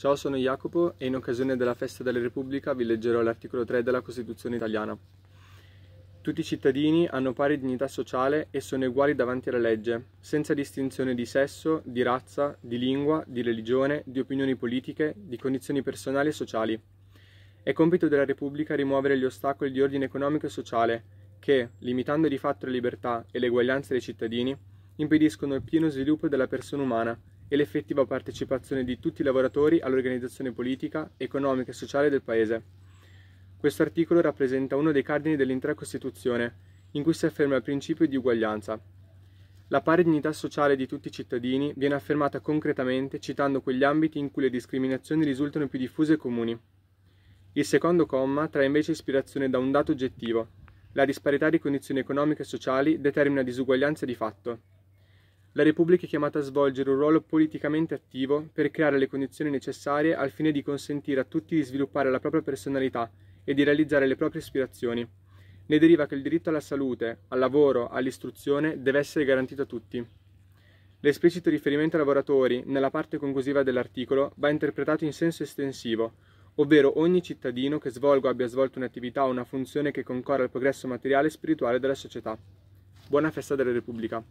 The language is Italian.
Ciao, sono Jacopo e in occasione della festa della Repubblica vi leggerò l'articolo 3 della Costituzione italiana. Tutti i cittadini hanno pari dignità sociale e sono uguali davanti alla legge, senza distinzione di sesso, di razza, di lingua, di religione, di opinioni politiche, di condizioni personali e sociali. È compito della Repubblica rimuovere gli ostacoli di ordine economico e sociale che, limitando di fatto le libertà e le uguaglianze dei cittadini, impediscono il pieno sviluppo della persona umana e l'effettiva partecipazione di tutti i lavoratori all'organizzazione politica, economica e sociale del Paese. Questo articolo rappresenta uno dei cardini dell'intera Costituzione, in cui si afferma il principio di uguaglianza. La pari dignità sociale di tutti i cittadini viene affermata concretamente citando quegli ambiti in cui le discriminazioni risultano più diffuse e comuni. Il secondo comma trae invece ispirazione da un dato oggettivo. La disparità di condizioni economiche e sociali determina disuguaglianze di fatto, la Repubblica è chiamata a svolgere un ruolo politicamente attivo per creare le condizioni necessarie al fine di consentire a tutti di sviluppare la propria personalità e di realizzare le proprie ispirazioni. Ne deriva che il diritto alla salute, al lavoro, all'istruzione deve essere garantito a tutti. L'esplicito riferimento ai lavoratori nella parte conclusiva dell'articolo va interpretato in senso estensivo, ovvero ogni cittadino che svolga o abbia svolto un'attività o una funzione che concorra al progresso materiale e spirituale della società. Buona festa della Repubblica.